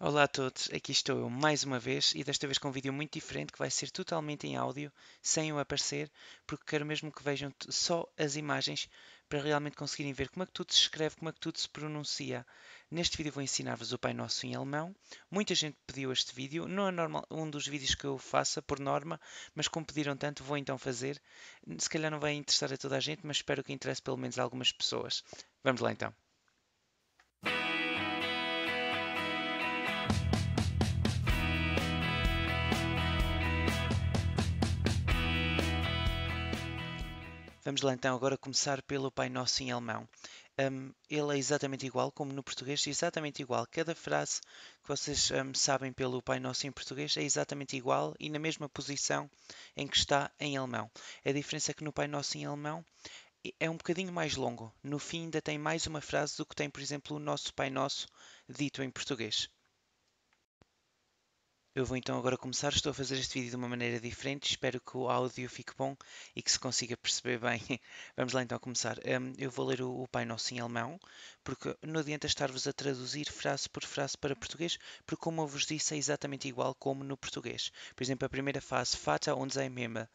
Olá a todos, aqui estou eu mais uma vez e desta vez com um vídeo muito diferente que vai ser totalmente em áudio, sem eu aparecer, porque quero mesmo que vejam só as imagens para realmente conseguirem ver como é que tudo se escreve, como é que tudo se pronuncia. Neste vídeo vou ensinar-vos o Pai Nosso em alemão. Muita gente pediu este vídeo, não é normal, um dos vídeos que eu faça por norma, mas como pediram tanto, vou então fazer. Se calhar não vai interessar a toda a gente, mas espero que interesse pelo menos algumas pessoas. Vamos lá então. Vamos lá então agora começar pelo Pai Nosso em alemão. Um, ele é exatamente igual como no português, exatamente igual. Cada frase que vocês um, sabem pelo Pai Nosso em português é exatamente igual e na mesma posição em que está em alemão. A diferença é que no Pai Nosso em alemão é, é um bocadinho mais longo. No fim ainda tem mais uma frase do que tem, por exemplo, o nosso Pai Nosso dito em português. Eu vou então agora começar. Estou a fazer este vídeo de uma maneira diferente. Espero que o áudio fique bom e que se consiga perceber bem. Vamos lá então começar. Hum, eu vou ler o, Pai Nosso em alemão, porque não adianta estar-vos a traduzir frase por frase para português, porque como eu vos disse é exatamente igual como no português. Por exemplo, a primeira frase, Fata uns im Himmel,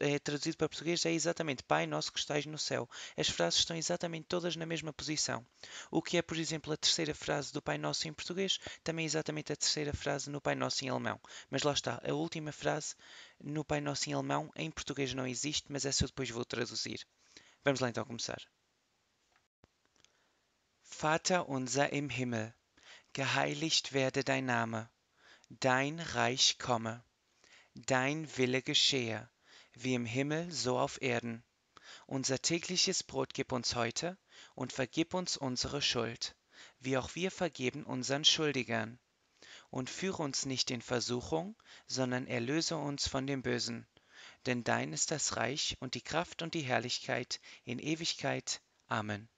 é traduzido para português é exatamente Pai Nosso que estais no céu. As frases estão exatamente todas na mesma posição. O que é, por exemplo, a terceira frase do Pai Nosso em português, também é exatamente a terceira frase no Pai Nosso em alemão. Mas lá está, a última frase no Pai Nosso em alemão em português não existe, mas essa eu depois vou traduzir. Vamos lá então começar. Vater unser im Himmel, geheiligt werde dein Name, dein Reich komme, dein Wille geschehe, wie im Himmel so auf Erden. Unser tägliches Brot gib uns heute und vergib uns unsere Schuld, wie auch wir vergeben unseren Schuldigern und führe uns nicht in Versuchung, sondern erlöse uns von dem Bösen. Denn dein ist das Reich und die Kraft und die Herrlichkeit in Ewigkeit. Amen.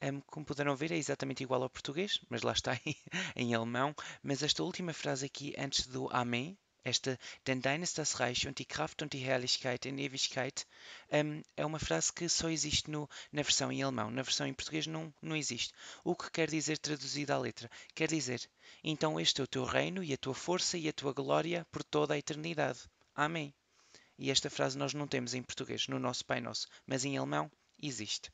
Um, como puderam ver, é exatamente igual ao português, mas lá está em alemão. Mas esta última frase aqui, antes do Amém, esta, denn dein ist das Reich e Kraft die Herrlichkeit em Ewigkeit, um, é uma frase que só existe no, na versão em alemão. Na versão em português não, não existe. O que quer dizer traduzida à letra? Quer dizer, então este é o teu reino e a tua força e a tua glória por toda a eternidade. Amém. E esta frase nós não temos em português, no nosso Pai Nosso, mas em alemão existe.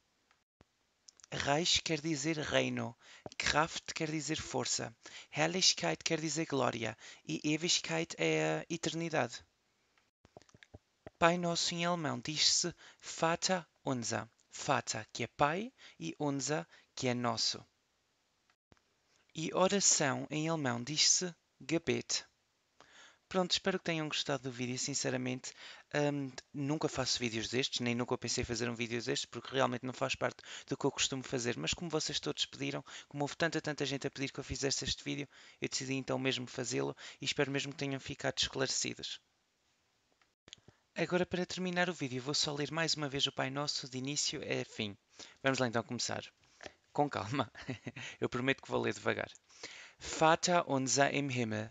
Reich quer dizer reino, Kraft quer dizer força, Herrlichkeit quer dizer glória e Ewigkeit é a eternidade. Pai Nosso em alemão diz-se Vater unser, Vater que é Pai e unser que é nosso. E oração em alemão diz-se Gebet. Pronto, espero que tenham gostado do vídeo. Sinceramente, um, nunca faço vídeos destes, nem nunca pensei fazer um vídeo destes, porque realmente não faz parte do que eu costumo fazer. Mas como vocês todos pediram, como houve tanta, tanta gente a pedir que eu fizesse este vídeo, eu decidi então mesmo fazê-lo e espero mesmo que tenham ficado esclarecidas. Agora, para terminar o vídeo, vou só ler mais uma vez o Pai Nosso de início a fim. Vamos lá então começar. Com calma. eu prometo que vou ler devagar. Fata unser im Himmel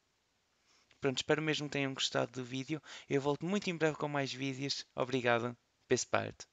Pronto, espero mesmo que tenham gostado do vídeo. Eu volto muito em breve com mais vídeos. Obrigado. Peace part.